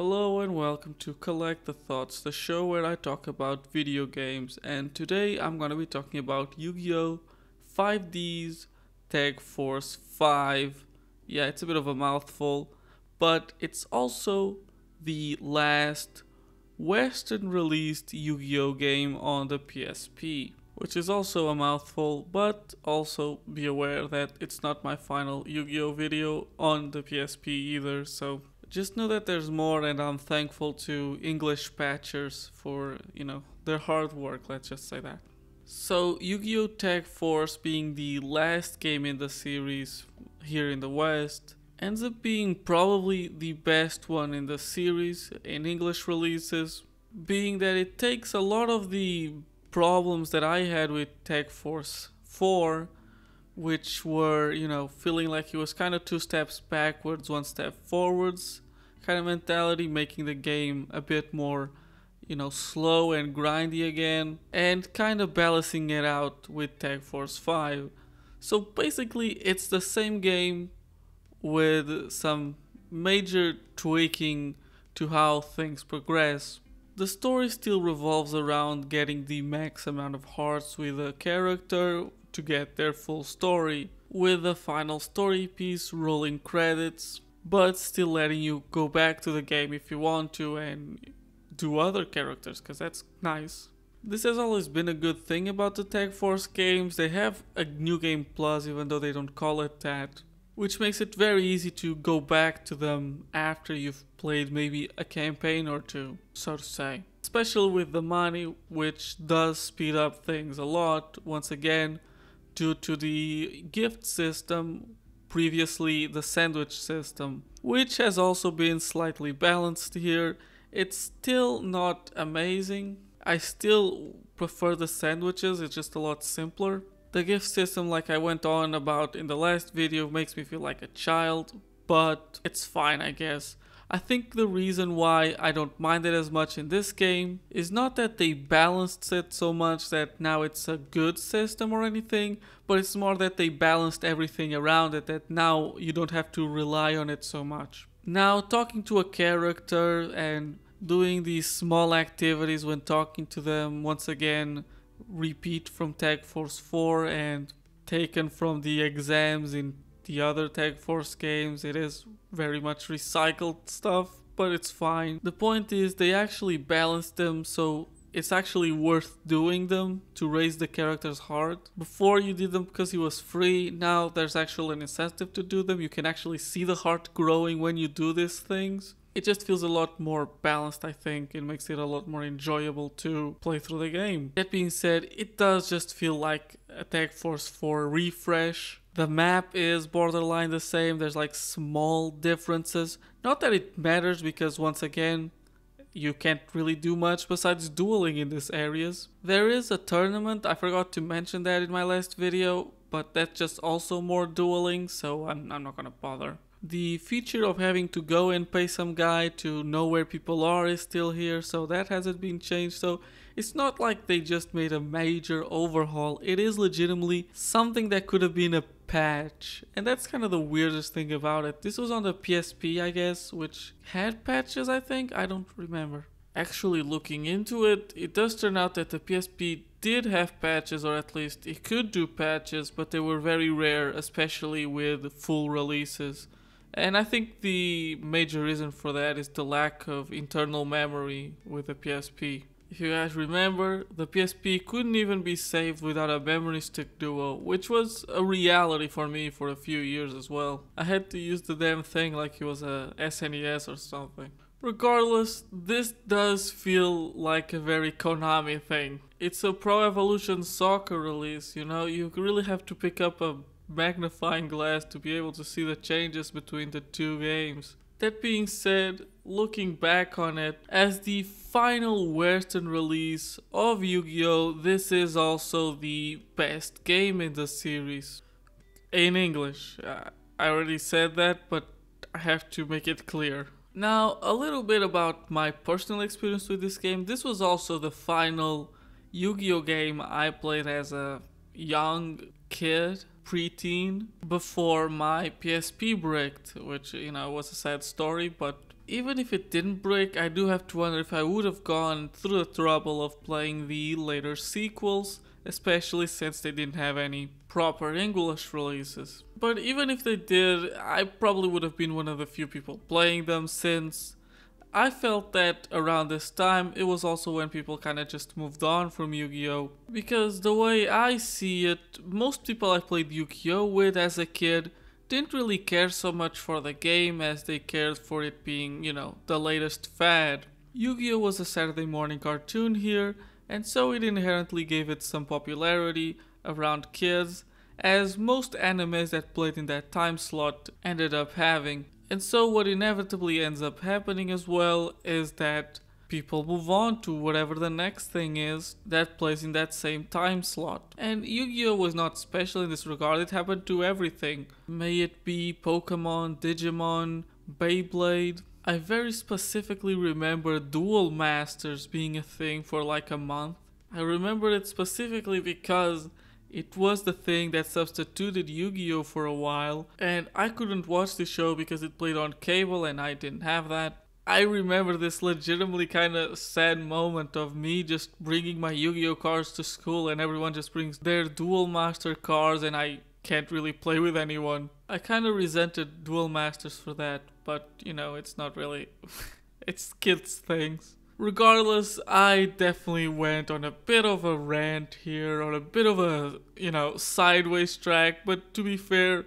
Hello and welcome to Collect the Thoughts, the show where I talk about video games. And today I'm going to be talking about Yu Gi Oh! 5Ds Tag Force 5. Yeah, it's a bit of a mouthful, but it's also the last Western released Yu Gi Oh! game on the PSP, which is also a mouthful, but also be aware that it's not my final Yu Gi Oh! video on the PSP either, so just know that there's more and i'm thankful to english patchers for you know their hard work let's just say that so yu-gi-oh tag force being the last game in the series here in the west ends up being probably the best one in the series in english releases being that it takes a lot of the problems that i had with tag force 4 which were, you know, feeling like he was kind of two steps backwards, one step forwards kind of mentality, making the game a bit more, you know, slow and grindy again, and kind of balancing it out with Tag Force 5. So basically, it's the same game with some major tweaking to how things progress, the story still revolves around getting the max amount of hearts with a character to get their full story, with a final story piece rolling credits, but still letting you go back to the game if you want to and do other characters, because that's nice. This has always been a good thing about the Tag Force games. They have a new game plus, even though they don't call it that which makes it very easy to go back to them after you've played maybe a campaign or two, so to say. Especially with the money, which does speed up things a lot, once again, due to the gift system, previously the sandwich system, which has also been slightly balanced here. It's still not amazing. I still prefer the sandwiches, it's just a lot simpler. The gift system, like I went on about in the last video, makes me feel like a child, but it's fine, I guess. I think the reason why I don't mind it as much in this game is not that they balanced it so much that now it's a good system or anything, but it's more that they balanced everything around it that now you don't have to rely on it so much. Now, talking to a character and doing these small activities when talking to them once again repeat from Tag Force 4 and taken from the exams in the other Tag Force games. It is very much recycled stuff, but it's fine. The point is they actually balanced them so it's actually worth doing them to raise the character's heart. Before you did them because he was free, now there's actually an incentive to do them. You can actually see the heart growing when you do these things it just feels a lot more balanced, I think. It makes it a lot more enjoyable to play through the game. That being said, it does just feel like Attack Force 4 refresh. The map is borderline the same, there's like small differences. Not that it matters because once again, you can't really do much besides dueling in these areas. There is a tournament, I forgot to mention that in my last video, but that's just also more dueling, so I'm, I'm not gonna bother. The feature of having to go and pay some guy to know where people are is still here, so that hasn't been changed. So it's not like they just made a major overhaul. It is legitimately something that could have been a patch. And that's kind of the weirdest thing about it. This was on the PSP, I guess, which had patches, I think. I don't remember. Actually, looking into it, it does turn out that the PSP did have patches, or at least it could do patches, but they were very rare, especially with full releases. And I think the major reason for that is the lack of internal memory with the PSP. If you guys remember, the PSP couldn't even be saved without a memory stick duo, which was a reality for me for a few years as well. I had to use the damn thing like it was a SNES or something. Regardless, this does feel like a very Konami thing. It's a Pro Evolution Soccer release, you know, you really have to pick up a magnifying glass to be able to see the changes between the two games. That being said, looking back on it, as the final Western release of Yu-Gi-Oh! this is also the best game in the series. In English, uh, I already said that, but I have to make it clear. Now, a little bit about my personal experience with this game. This was also the final Yu-Gi-Oh! game I played as a young kid preteen before my PSP bricked, which you know was a sad story. But even if it didn't break, I do have to wonder if I would have gone through the trouble of playing the later sequels, especially since they didn't have any proper English releases. But even if they did, I probably would have been one of the few people playing them since I felt that around this time it was also when people kind of just moved on from Yu-Gi-Oh! Because the way I see it, most people I played Yu-Gi-Oh! with as a kid didn't really care so much for the game as they cared for it being, you know, the latest fad. Yu-Gi-Oh! was a Saturday morning cartoon here, and so it inherently gave it some popularity around kids, as most animes that played in that time slot ended up having. And so, what inevitably ends up happening as well is that people move on to whatever the next thing is that plays in that same time slot. And Yu Gi Oh! was not special in this regard, it happened to everything. May it be Pokemon, Digimon, Beyblade. I very specifically remember Dual Masters being a thing for like a month. I remember it specifically because it was the thing that substituted Yu Gi Oh! for a while, and I couldn't watch the show because it played on cable and I didn't have that. I remember this legitimately kind of sad moment of me just bringing my Yu Gi Oh! cards to school and everyone just brings their Dual Master cards and I can't really play with anyone. I kind of resented Dual Masters for that, but you know, it's not really. it's kids' things regardless, I definitely went on a bit of a rant here, on a bit of a, you know, sideways track, but to be fair,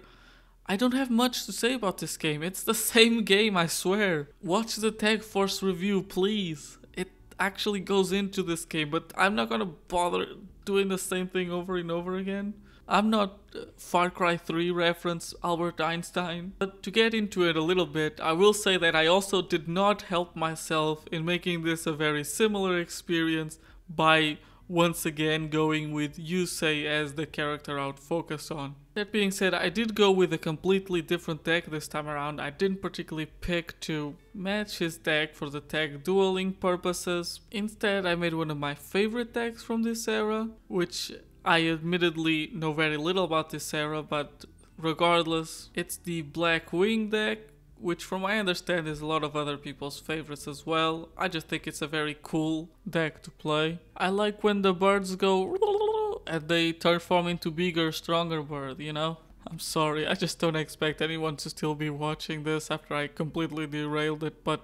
I don't have much to say about this game. It's the same game, I swear. Watch the Tag Force review, please. It actually goes into this game, but I'm not gonna bother doing the same thing over and over again. I'm not uh, Far Cry 3 reference Albert Einstein, but to get into it a little bit, I will say that I also did not help myself in making this a very similar experience by once again going with Yusei as the character I would focus on. That being said, I did go with a completely different deck this time around. I didn't particularly pick to match his deck for the tech dueling purposes. Instead, I made one of my favorite decks from this era, which I admittedly know very little about this era, but regardless, it's the Black Wing deck, which from my understanding, understand is a lot of other people's favorites as well. I just think it's a very cool deck to play. I like when the birds go and they transform into bigger, stronger bird, you know? I'm sorry, I just don't expect anyone to still be watching this after I completely derailed it, but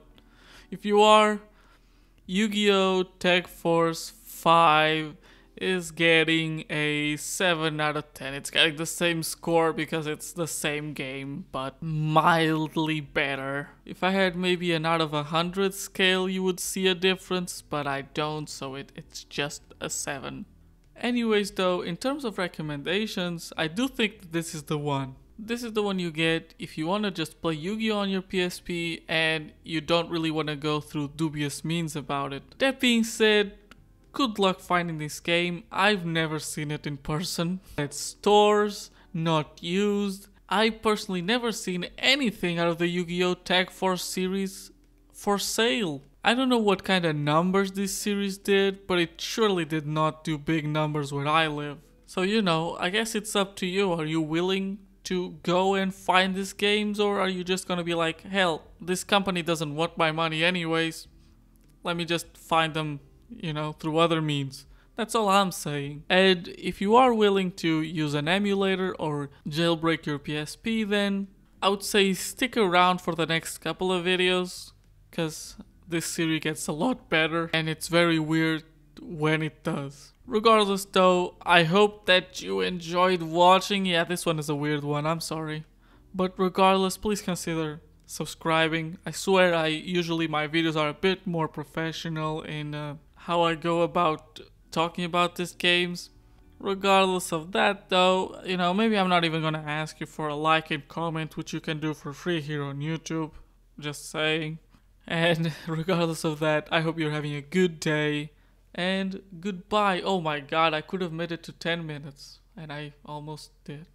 if you are, Yu-Gi-Oh! Tech Force 5 is getting a 7 out of 10. It's getting the same score because it's the same game, but mildly better. If I had maybe an out of 100 scale, you would see a difference, but I don't, so it, it's just a 7. Anyways though, in terms of recommendations, I do think this is the one. This is the one you get if you want to just play Yu-Gi-Oh on your PSP and you don't really want to go through dubious means about it. That being said, Good luck finding this game, I've never seen it in person. At stores, not used. I personally never seen anything out of the Yu-Gi-Oh! Tag Force series for sale. I don't know what kind of numbers this series did, but it surely did not do big numbers where I live. So you know, I guess it's up to you. Are you willing to go and find these games or are you just gonna be like, hell, this company doesn't want my money anyways. Let me just find them you know, through other means. That's all I'm saying. And if you are willing to use an emulator or jailbreak your PSP, then I would say stick around for the next couple of videos because this series gets a lot better and it's very weird when it does. Regardless though, I hope that you enjoyed watching. Yeah, this one is a weird one, I'm sorry. But regardless, please consider subscribing. I swear I usually my videos are a bit more professional in. uh, how I go about talking about these games. Regardless of that though, you know, maybe I'm not even gonna ask you for a like and comment, which you can do for free here on YouTube. Just saying. And regardless of that, I hope you're having a good day. And goodbye. Oh my god, I could have made it to 10 minutes. And I almost did.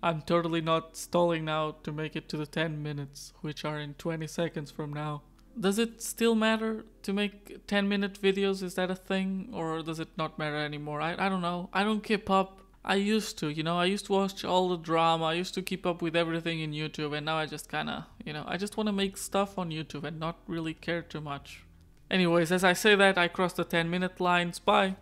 I'm totally not stalling now to make it to the 10 minutes, which are in 20 seconds from now does it still matter to make 10 minute videos? Is that a thing or does it not matter anymore? I, I don't know. I don't keep up. I used to, you know, I used to watch all the drama. I used to keep up with everything in YouTube and now I just kind of, you know, I just want to make stuff on YouTube and not really care too much. Anyways, as I say that, I crossed the 10 minute lines. Bye.